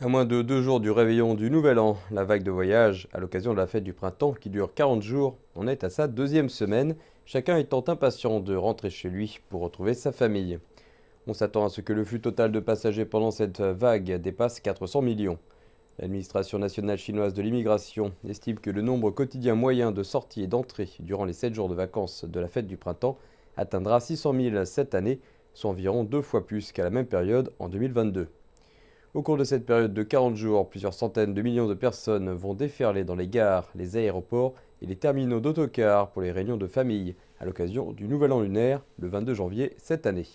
À moins de deux jours du réveillon du Nouvel An, la vague de voyage à l'occasion de la fête du printemps qui dure 40 jours on est à sa deuxième semaine, chacun étant impatient de rentrer chez lui pour retrouver sa famille. On s'attend à ce que le flux total de passagers pendant cette vague dépasse 400 millions. L'administration nationale chinoise de l'immigration estime que le nombre quotidien moyen de sorties et d'entrées durant les 7 jours de vacances de la fête du printemps atteindra 600 000 cette année, soit environ deux fois plus qu'à la même période en 2022. Au cours de cette période de 40 jours, plusieurs centaines de millions de personnes vont déferler dans les gares, les aéroports et les terminaux d'autocars pour les réunions de famille à l'occasion du Nouvel An lunaire le 22 janvier cette année.